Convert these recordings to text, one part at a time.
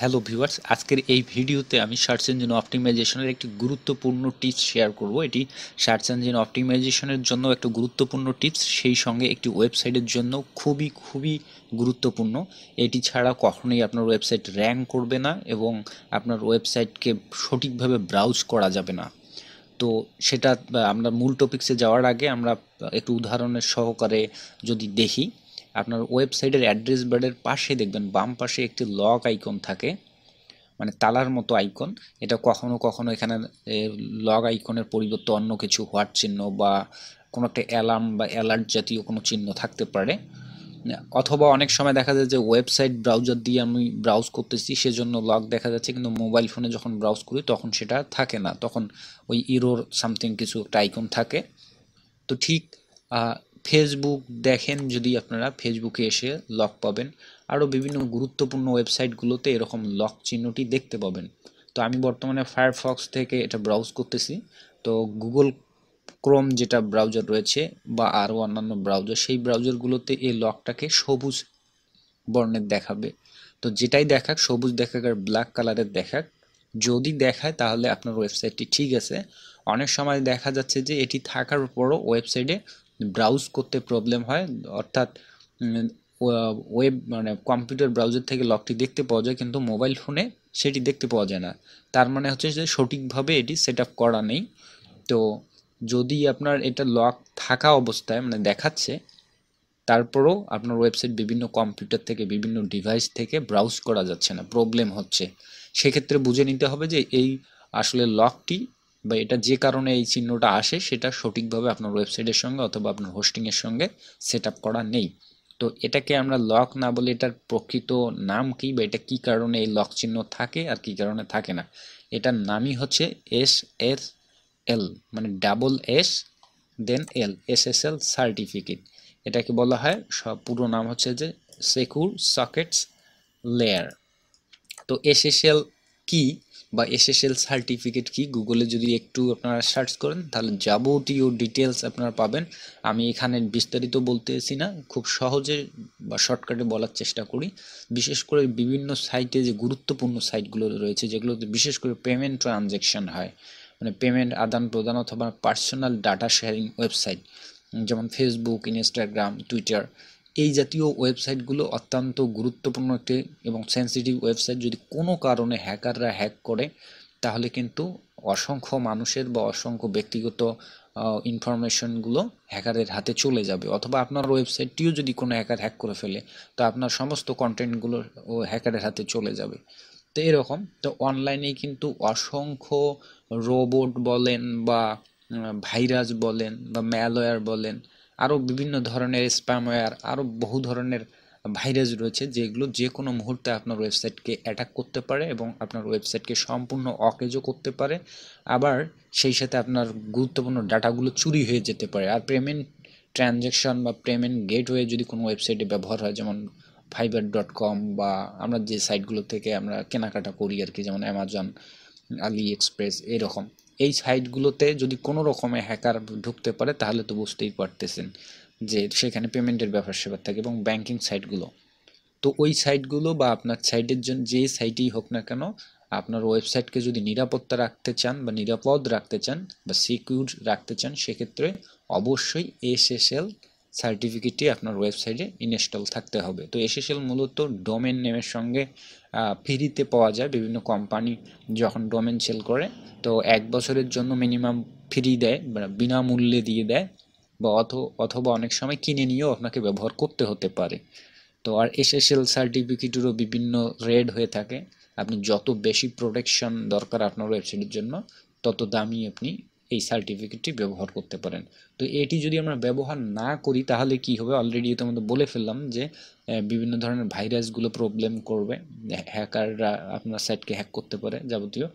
hello viewers আজকের এই ভিডিওতে আমি সার্চ ইঞ্জিন অপটিমাইজেশনের একটি গুরুত্বপূর্ণ টিপস শেয়ার করব এটি সার্চ ইঞ্জিন অপটিমাইজেশনের জন্য একটা গুরুত্বপূর্ণ টিপস সেই সঙ্গে একটি ওয়েবসাইটের জন্য খুবই খুবই গুরুত্বপূর্ণ এটি ছাড়া কখনোই আপনার ওয়েবসাইট র্যাঙ্ক করবে না এবং আপনার ওয়েবসাইটকে সঠিকভাবে ব্রাউজ করা যাবে না তো সেটা আমরা মূল টপিক্সে যাওয়ার আগে আমরা একটু উদাহরণের সহকারে যদি দেখি আপনার ওয়েবসাইটের অ্যাড্রেস বার্ডের পাশে দেখবেন বাম পাশে একটি লক আইকন থাকে মানে তালার মতো আইকন এটা কখনো কখনো এখানে লগ আইকনের পরিবর্তে অন্য কিছু হোয়াট চিহ্ন বা কোনো একটা অ্যালার্ম বা অ্যালার্ট জাতীয় কোনো চিহ্ন থাকতে পারে অথবা অনেক সময় দেখা যায় যে ওয়েবসাইট ব্রাউজার দিয়ে আমি ব্রাউজ করতেছি সেজন্য লক দেখা যাচ্ছে কিন্তু মোবাইল ফোনে যখন ব্রাউজ করি তখন সেটা থাকে না তখন ওই ইরোর সামথিং কিছু একটা আইকন থাকে তো ঠিক ফেসবুক দেখেন যদি আপনারা ফেসবুকে এসে লক পাবেন আরও বিভিন্ন গুরুত্বপূর্ণ ওয়েবসাইটগুলোতে এরকম লক চিহ্নটি দেখতে পাবেন তো আমি বর্তমানে ফায়ারফক্স থেকে এটা ব্রাউজ করতেছি তো গুগল ক্রোম যেটা ব্রাউজার রয়েছে বা আরও অন্যান্য ব্রাউজার সেই ব্রাউজারগুলোতে এই লকটাকে সবুজ বর্ণের দেখাবে তো যেটাই দেখাক সবুজ দেখাক আর ব্ল্যাক কালারের দেখাক যদি দেখায় তাহলে আপনার ওয়েবসাইটটি ঠিক আছে অনেক সময় দেখা যাচ্ছে যে এটি থাকার পরও ওয়েবসাইটে ব্রাউজ করতে প্রবলেম হয় অর্থাৎ ওয়েব মানে কম্পিউটার ব্রাউজার থেকে লকটি দেখতে পাওয়া যায় কিন্তু মোবাইল ফোনে সেটি দেখতে পাওয়া যায় না তার মানে হচ্ছে যে সঠিকভাবে এটি সেট আপ করা নেই তো যদি আপনার এটা লক থাকা অবস্থায় মানে দেখাচ্ছে তারপরেও আপনার ওয়েবসাইট বিভিন্ন কম্পিউটার থেকে বিভিন্ন ডিভাইস থেকে ব্রাউজ করা যাচ্ছে না প্রবলেম হচ্ছে সেক্ষেত্রে বুঝে নিতে হবে যে এই আসলে লকটি বা এটা যে কারণে এই চিহ্নটা আসে সেটা সঠিকভাবে আপনার ওয়েবসাইটের সঙ্গে অথবা আপনার হোস্টিংয়ের সঙ্গে সেট করা নেই তো এটাকে আমরা লক না বলে এটার প্রকৃত নাম কি বা এটা কী কারণে এই লক চিহ্ন থাকে আর কি কারণে থাকে না এটার নামই হচ্ছে এস এস এল মানে double S then L S S L certificate এটাকে বলা হয় সব পুরো নাম হচ্ছে যে সেকুর সকেটস লেয়ার তো এস এস এল কি বা এসএসএল সার্টিফিকেট কি গুগলে যদি একটু আপনারা সার্চ করেন তাহলে যাবতীয় ডিটেলস আপনারা পাবেন আমি এখানে বিস্তারিত বলতেছি না খুব সহজে বা শর্টকাটে বলার চেষ্টা করি বিশেষ করে বিভিন্ন সাইটে যে গুরুত্বপূর্ণ সাইটগুলো রয়েছে যেগুলোতে বিশেষ করে পেমেন্ট ট্রানজ্যাকশন হয় মানে পেমেন্ট আদান প্রদান অথবা পার্সোনাল ডাটা শেয়ারিং ওয়েবসাইট যেমন ফেসবুক ইনস্টাগ্রাম টুইটার এই জাতীয় ওয়েবসাইটগুলো অত্যন্ত গুরুত্বপূর্ণ একটি এবং সেন্সিটিভ ওয়েবসাইট যদি কোনো কারণে হ্যাকাররা হ্যাক করে তাহলে কিন্তু অসংখ্য মানুষের বা অসংখ্য ব্যক্তিগত ইনফরমেশনগুলো হ্যাকারের হাতে চলে যাবে অথবা আপনার ওয়েবসাইটটিও যদি কোনো হ্যাকার হ্যাক করে ফেলে তো আপনার সমস্ত কন্টেন্টগুলো ও হ্যাকারের হাতে চলে যাবে তো এরকম তো অনলাইনে কিন্তু অসংখ্য রোবট বলেন বা ভাইরাস বলেন বা ম্যালওয়্যার বলেন আরও বিভিন্ন ধরনের স্প্যামওয়্যার আরও বহু ধরনের ভাইরাস রয়েছে যেগুলো যে কোনো মুহূর্তে আপনার ওয়েবসাইটকে অ্যাটাক করতে পারে এবং আপনার ওয়েবসাইটকে সম্পূর্ণ অকেজও করতে পারে আবার সেই সাথে আপনার গুরুত্বপূর্ণ ডাটাগুলো চুরি হয়ে যেতে পারে আর পেমেন্ট ট্রানজ্যাকশন বা পেমেন্ট গেটওয়ে যদি কোনো ওয়েবসাইটে ব্যবহার হয় যেমন ফাইবার ডট কম বা আমরা যে সাইটগুলো থেকে আমরা কেনাকাটা করি আর কি যেমন অ্যামাজন আলি এক্সপ্রেস এরকম এই সাইটগুলোতে যদি কোনো রকমের হ্যাকার ঢুকতে পারে তাহলে তো বুঝতেই পারতেছেন যে সেখানে পেমেন্টের ব্যাপার সেবার থাকে এবং ব্যাংকিং সাইটগুলো তো ওই সাইটগুলো বা আপনার সাইটের জন্য যে সাইটেই হোক না কেন আপনার ওয়েবসাইটকে যদি নিরাপত্তা রাখতে চান বা নিরাপদ রাখতে চান বা সিকিউর রাখতে চান সেক্ষেত্রে অবশ্যই এসএসএল সার্টিফিকেটটি আপনার ওয়েবসাইটে ইনস্টল থাকতে হবে তো এসএসএল মূলত ডোমেন নেমের সঙ্গে ফ্রিতে পাওয়া যায় বিভিন্ন কোম্পানি যখন ডোমেন সেল করে তো এক বছরের জন্য মিনিমাম ফ্রি দেয় বিনামূল্যে দিয়ে দেয় বা অথ অথবা অনেক সময় কিনে নিয়েও আপনাকে ব্যবহার করতে হতে পারে তো আর এসএসএল সার্টিফিকেটেরও বিভিন্ন রেড হয়ে থাকে আপনি যত বেশি প্রোটেকশন দরকার আপনার ওয়েবসাইটের জন্য তত দামি আপনি এই সার্টিফিকেটটি ব্যবহার করতে পারেন তো এটি যদি আমরা ব্যবহার না করি তাহলে কি হবে অলরেডি তোমাদের বলে ফেললাম যে বিভিন্ন ধরনের ভাইরাসগুলো প্রবলেম করবে হ্যাকাররা আপনার সাইটকে হ্যাক করতে পারে যাবতীয়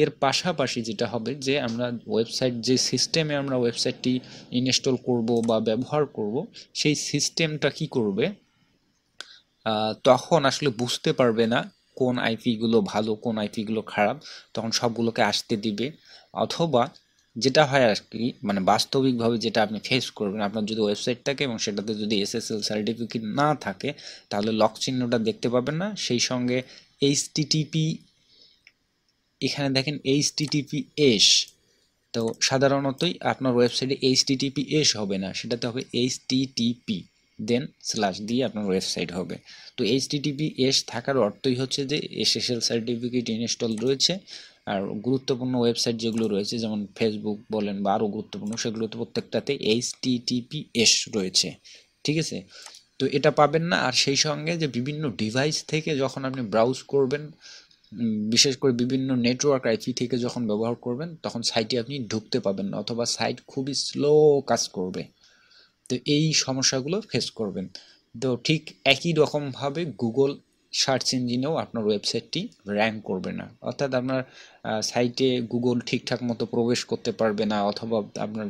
এর পাশাপাশি যেটা হবে যে আমরা ওয়েবসাইট যে সিস্টেমে আমরা ওয়েবসাইটটি ইনস্টল করব বা ব্যবহার করব সেই সিস্টেমটা কি করবে তখন আসলে বুঝতে পারবে না কোন আইপিগুলো ভালো কোন আইপিগুলো খারাপ তখন সবগুলোকে আসতে দিবে অথবা যেটা হয় আর কি মানে বাস্তবিকভাবে যেটা আপনি ফেস করবেন আপনার যদি ওয়েবসাইট থাকে এবং সেটাতে যদি এসএসএল সার্টিফিকেট না থাকে তাহলে লক চিহ্নটা দেখতে পাবেন না সেই সঙ্গে এইচটিটিপি এখানে দেখেন এইচটিটিপি এস তো সাধারণতই আপনার ওয়েবসাইটে এইচটিটিপি এস হবে না সেটাতে হবে এইচটিটিপি দেন স্ল্যাশ দিয়ে আপনার ওয়েবসাইট হবে তো এইচটিটিপি এস থাকার অর্থই হচ্ছে যে এসএসএল সার্টিফিকেট ইনস্টল রয়েছে আর গুরুত্বপূর্ণ ওয়েবসাইট যেগুলো রয়েছে যেমন ফেসবুক বলেন বা আরও গুরুত্বপূর্ণ সেগুলোতে প্রত্যেকটাতে এইচ টিটিপিএস রয়েছে ঠিক আছে তো এটা পাবেন না আর সেই সঙ্গে যে বিভিন্ন ডিভাইস থেকে যখন আপনি ব্রাউজ করবেন বিশেষ করে বিভিন্ন নেটওয়ার্ক আইপি থেকে যখন ব্যবহার করবেন তখন সাইটে আপনি ঢুকতে পাবেন না অথবা সাইট খুবই স্লো কাজ করবে তো এই সমস্যাগুলো ফেস করবেন তো ঠিক একই রকমভাবে গুগল সার্চ ইঞ্জিনেও আপনার ওয়েবসাইটটি র্যাঙ্ক করবে না অর্থাৎ আপনার সাইটে গুগল ঠিকঠাক মতো প্রবেশ করতে পারবে না অথবা আপনার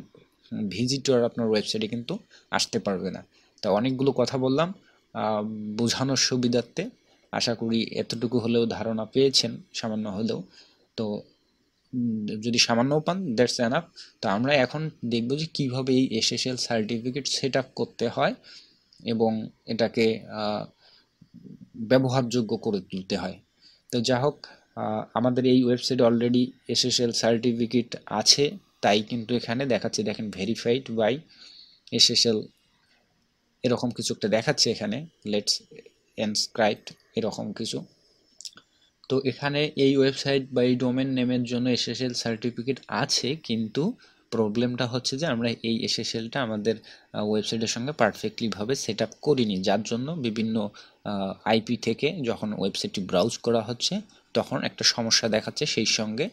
ভিজিটর আপনার ওয়েবসাইটে কিন্তু আসতে পারবে না তা অনেকগুলো কথা বললাম বোঝানোর সুবিধার্থে আশা করি এতটুকু হলেও ধারণা পেয়েছেন সামান্য হলেও তো যদি সামান্যও পান দ্যাটস অ্যানাপ তো আমরা এখন দেখব যে কীভাবে এই এসএসএল সার্টিফিকেট সেট করতে হয় এবং এটাকে ব্যবহারযোগ্য করে তুলতে হয় তো যা হোক আমাদের এই ওয়েবসাইটে অলরেডি এসএসএল সার্টিফিকেট আছে তাই কিন্তু এখানে দেখাচ্ছে দেখেন ভেরিফাইড বাই এসএসএল এরকম কিছু একটা দেখাচ্ছে এখানে লেটস এনস্ক্রাইব এরকম কিছু তো এখানে এই ওয়েবসাইট বা এই ডোমেন নেমের জন্য এসএসএল সার্টিফিকেট আছে কিন্তু প্রবলেমটা হচ্ছে যে আমরা এই এসএসএলটা আমাদের ওয়েবসাইটের সঙ্গে পারফেক্টলিভাবে সেট আপ করিনি যার জন্য বিভিন্ন আইপি থেকে যখন ওয়েবসাইটটি ব্রাউজ করা হচ্ছে তখন একটা সমস্যা দেখাচ্ছে সেই সঙ্গে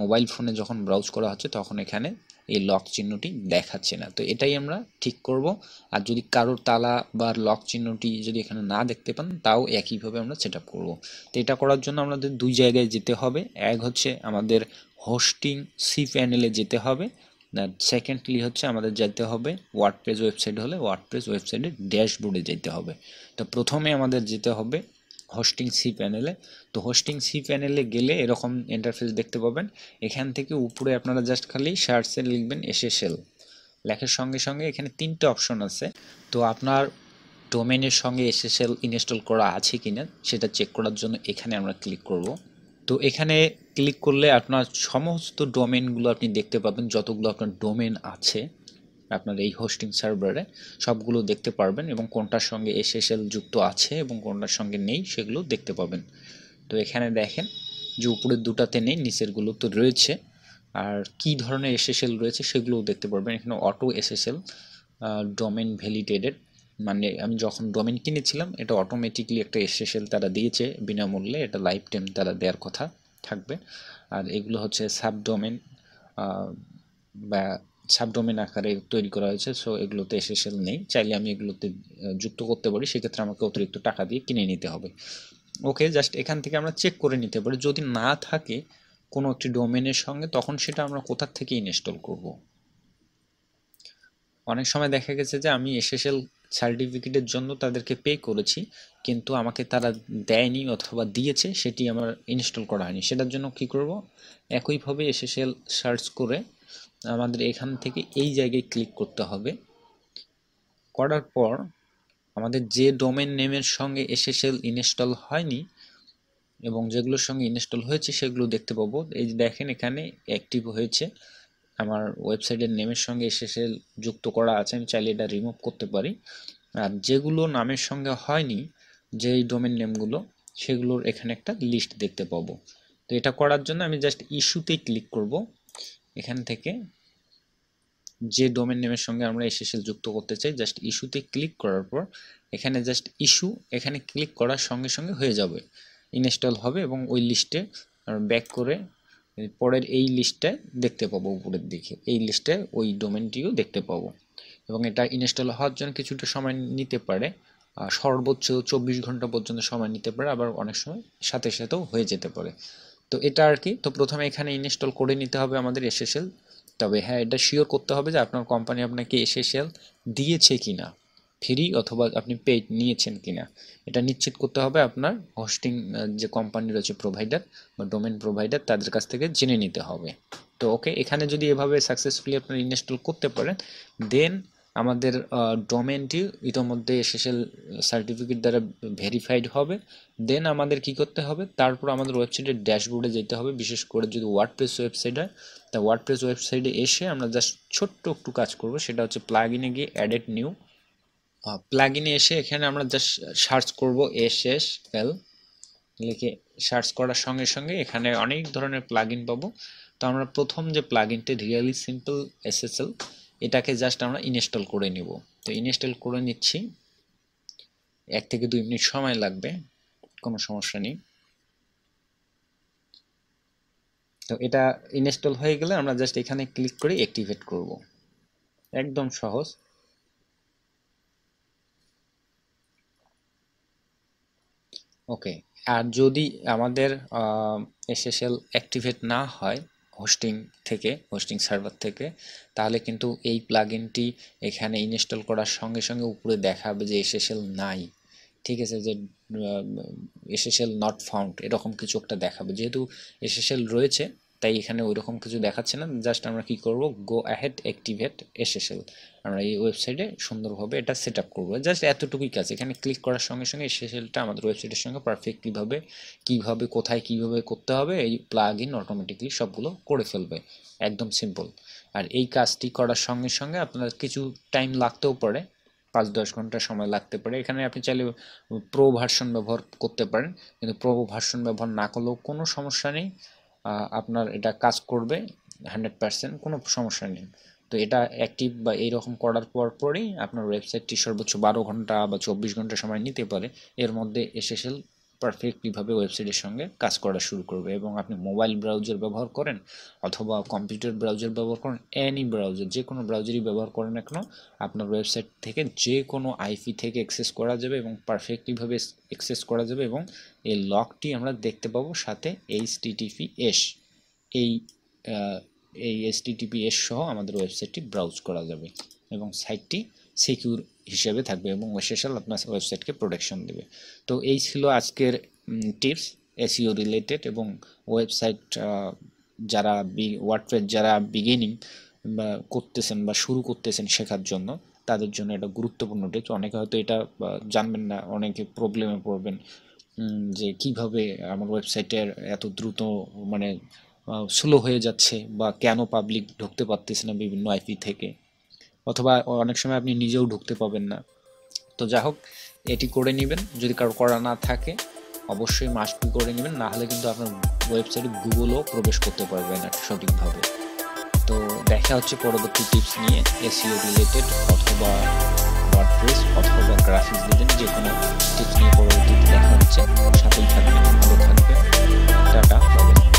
মোবাইল ফোনে যখন ব্রাউজ করা হচ্ছে তখন এখানে এই লক চিহ্নটি দেখাচ্ছে না তো এটাই আমরা ঠিক করব আর যদি কারোর তালা বা লক চিহ্নটি যদি এখানে না দেখতে পান তাও একইভাবে আমরা সেট আপ করবো তো এটা করার জন্য আমাদের দুই জায়গায় যেতে হবে এক হচ্ছে আমাদের হোস্টিং সি প্যানেলে যেতে হবে সেকেন্ডলি হচ্ছে আমাদের যেতে হবে ওয়ার্ডপ্রেস ওয়েবসাইট হলে ওয়ার্ডপ্রেস ওয়েবসাইটের ড্যাশবোর্ডে যেতে হবে তো প্রথমে আমাদের যেতে হবে হোস্টিং সি প্যানেলে তো হোস্টিং সি প্যানেলে গেলে এরকম ইন্টারফেস দেখতে পাবেন এখান থেকে উপরে আপনারা জাস্ট খালি সার্চে লিখবেন এসএসএল লেখার সঙ্গে সঙ্গে এখানে তিনটে অপশন আছে তো আপনার ডোমেনের সঙ্গে এসএসএল ইনস্টল করা আছে কিনা সেটা চেক করার জন্য এখানে আমরা ক্লিক করব তো এখানে ক্লিক করলে আপনার সমস্ত ডোমেনগুলো আপনি দেখতে পাবেন যতগুলো আপনার ডোমেন আছে আপনার এই হোস্টিং সার্ভারে সবগুলো দেখতে পারবেন এবং কোনটার সঙ্গে এসএসএল যুক্ত আছে এবং কোনটার সঙ্গে নেই সেগুলো দেখতে পাবেন তো এখানে দেখেন যে উপরের দুটাতে নেই নিচেরগুলো তো রয়েছে আর কি ধরনের এসএসএল রয়েছে সেগুলোও দেখতে পারবেন এখানে অটো এসএসএল ডোমেন ভ্যালিডেটেড মানে আমি যখন ডোমেন কিনেছিলাম এটা অটোমেটিকলি একটা এসএসএল তারা দিয়েছে বিনামূল্যে এটা লাইফ টাইম তারা দেওয়ার কথা থাকবে আর এগুলো হচ্ছে সাবডোমেন বা সাবডোমেন আকারে তৈরি করা হয়েছে সো এগুলোতে এসএসএল নেই চাইলে আমি এগুলোতে যুক্ত করতে পারি সেক্ষেত্রে আমাকে অতিরিক্ত টাকা দিয়ে কিনে নিতে হবে ওকে জাস্ট এখান থেকে আমরা চেক করে নিতে পারি যদি না থাকে কোনো একটি ডোমেনের সঙ্গে তখন সেটা আমরা কোথার থেকে ইনস্টল করব অনেক সময় দেখা গেছে যে আমি এসএসএল সার্টিফিকেটের জন্য তাদেরকে পে করেছি কিন্তু আমাকে তারা দেয়নি অথবা দিয়েছে সেটি আমার ইনস্টল করা হয়নি সেটার জন্য কি করব একইভাবে এসএসএল সার্চ করে আমাদের এখান থেকে এই জায়গায় ক্লিক করতে হবে করার পর আমাদের যে ডোমেন নেমের সঙ্গে এসএসএল ইনস্টল হয়নি এবং যেগুলোর সঙ্গে ইনস্টল হয়েছে সেগুলো দেখতে পাবো এই যে দেখেন এখানে অ্যাক্টিভ হয়েছে আমার ওয়েবসাইটের নেমের সঙ্গে শেষে যুক্ত করা আছে আমি চাইলে এটা রিমুভ করতে পারি আর যেগুলো নামের সঙ্গে হয়নি যেই ডোমেন নেমগুলো সেগুলোর এখানে একটা লিস্ট দেখতে পাবো তো এটা করার জন্য আমি জাস্ট ইস্যুতেই ক্লিক করব এখান থেকে যে ডোমেন নেমের সঙ্গে আমরা এসএসএল যুক্ত করতে চাই জাস্ট ইস্যুতে ক্লিক করার পর এখানে জাস্ট ইস্যু এখানে ক্লিক করার সঙ্গে সঙ্গে হয়ে যাবে ইনস্টল হবে এবং ওই লিস্টে ব্যাক করে পরের এই লিস্টে দেখতে পাবো উপরের দিকে এই লিস্টে ওই ডোমেনটিও দেখতে পাবো এবং এটা ইনস্টল হওয়ার জন্য কিছুটা সময় নিতে পারে সর্বোচ্চ চব্বিশ ঘন্টা পর্যন্ত সময় নিতে পারে আবার অনেক সময় সাথে সাথেও হয়ে যেতে পারে তো এটা আর কি তো প্রথমে এখানে ইনস্টল করে নিতে হবে আমাদের এসএসএল তবে হ্যাঁ এটা শিওর করতে হবে যে আপনার কোম্পানি আপনাকে এসএসএল দিয়েছে কি না ফ্রি অথবা আপনি পেইড নিয়েছেন কিনা এটা নিশ্চিত করতে হবে আপনার হোস্টিং যে কোম্পানি রয়েছে প্রোভাইডার বা ডোমেন প্রোভাইডার তাদের কাছ থেকে জেনে নিতে হবে তো ওকে এখানে যদি এভাবে সাকসেসফুলি আপনারা ইনস্টল করতে পারেন দেন আমাদের ডোমেনটি ইতোমধ্যে এসএসএল সার্টিফিকেট দ্বারা ভেরিফাইড হবে দেন আমাদের কি করতে হবে তারপর আমাদের ওয়েবসাইটের ড্যাশবোর্ডে যেতে হবে বিশেষ করে যদি ওয়ার্ডপ্রেস ওয়েবসাইট হয় তা ওয়ার্ডপ্রেস ওয়েবসাইটে এসে আমরা জাস্ট ছোট্ট একটু কাজ করব সেটা হচ্ছে প্লাগ ইনে গিয়ে অ্যাডেড নিউ প্লাগিনে এসে এখানে আমরা জাস্ট সার্চ করব এস এস এল লিখে সার্চ করার সঙ্গে সঙ্গে এখানে অনেক ধরনের প্লাগিন পাবো তো আমরা প্রথম যে প্লাগিনটি রিয়েলি সিম্পল এসএসএল এটাকে জাস্ট আমরা ইনস্টল করে নিব তো ইনস্টল করে নিচ্ছি এক থেকে দুই মিনিট সময় লাগবে কোনো সমস্যা নেই তো এটা ইনস্টল হয়ে গেলে আমরা জাস্ট এখানে ক্লিক করে অ্যাক্টিভেট করব একদম সহজ ওকে আর যদি আমাদের এসএসএল অ্যাক্টিভেট না হয় হোস্টিং থেকে হোস্টিং সার্ভার থেকে তাহলে কিন্তু এই প্লাগিনটি এখানে ইনস্টল করার সঙ্গে সঙ্গে উপরে দেখাবে যে এসএসএল নাই ঠিক আছে যে এসএসএল নট ফাউন্ড এরকম কিছু একটা দেখাবে যেহেতু এসএসএল রয়েছে তাই এখানে ওই রকম কিছু দেখাচ্ছে না জাস্ট আমরা কি করব গো অ্যাহেড অ্যাক্টিভেট এসএসএল আমরা এই ওয়েবসাইটে সুন্দরভাবে এটা সেট আপ করবো জাস্ট এতটুকুই কাজ এখানে ক্লিক করার সঙ্গে সঙ্গে এসএসএলটা আমাদের ওয়েবসাইটের সঙ্গে পারফেক্টলিভাবে কীভাবে কোথায় কীভাবে করতে হবে এই প্লাগ ইন অটোমেটিকলি সবগুলো করে ফেলবে একদম সিম্পল আর এই কাজটি করার সঙ্গে সঙ্গে আপনার কিছু টাইম লাগতেও পারে পাঁচ দশ ঘন্টা সময় লাগতে পারে এখানে আপনি চাইলে প্রো ভার্সন ব্যবহার করতে পারেন কিন্তু প্রো ভার্সন ব্যবহার না করলেও কোনো সমস্যা নেই আপনার এটা কাজ করবে হান্ড্রেড পারসেন্ট কোনো সমস্যা নেই তো এটা অ্যাক্টিভ বা এইরকম করার পর পরই আপনার ওয়েবসাইটটি সর্বোচ্চ বারো ঘন্টা বা চব্বিশ ঘন্টা সময় নিতে পারে এর মধ্যে এসএসএল পারফেক্টলিভাবে ওয়েবসাইটের সঙ্গে কাজ করা শুরু করবে এবং আপনি মোবাইল ব্রাউজার ব্যবহার করেন অথবা কম্পিউটার ব্রাউজার ব্যবহার করেন এনি ব্রাউজার যে কোনো ব্রাউজারই ব্যবহার করেন এখন আপনার ওয়েবসাইট থেকে যে কোনো আইপি থেকে অ্যাক্সেস করা যাবে এবং পারফেক্টলিভাবে অ্যাক্সেস করা যাবে এবং এই লকটি আমরা দেখতে পাবো সাথে এইচ টিটিপি এস এই এই এস টিটিপি এস সহ আমাদের ওয়েবসাইটটি ব্রাউজ করা যাবে এবং সাইটটি সিকিউর হিসেবে থাকবে এবং স্পেশাল আপনার ওয়েবসাইটকে প্রোটেকশন দেবে তো এই ছিল আজকের টিপস এসিও রিলেটেড এবং ওয়েবসাইট যারা ওয়ার্ডপ্রেস যারা বিগিনিং বা করতেছেন বা শুরু করতেছেন শেখার জন্য তাদের জন্য এটা গুরুত্বপূর্ণ টিপস অনেকে হয়তো এটা জানবেন না অনেকে প্রবলেমে পড়বেন যে কিভাবে আমার ওয়েবসাইটের এত দ্রুত মানে স্লো হয়ে যাচ্ছে বা কেন পাবলিক ঢুকতে পারতেছে না বিভিন্ন আইপি থেকে অথবা অনেক সময় আপনি নিজেও ঢুকতে পাবেন না তো যা হোক এটি করে নেবেন যদি কারো করা না থাকে অবশ্যই মাস্ক করে নেবেন না হলে কিন্তু আপনার ওয়েবসাইটে গুগলও প্রবেশ করতে পারবে না সঠিকভাবে তো দেখা হচ্ছে পরবর্তী টিপস নিয়ে এসিও রিলেটেড অথবা ওয়ার্ডপ্রেস অথবা গ্রাফিক্স দিবেন যে কোনো টিপস নিয়ে পরবর্তীতে দেখা হচ্ছে সাথেই থাকবেন ভালো থাকবে টাটা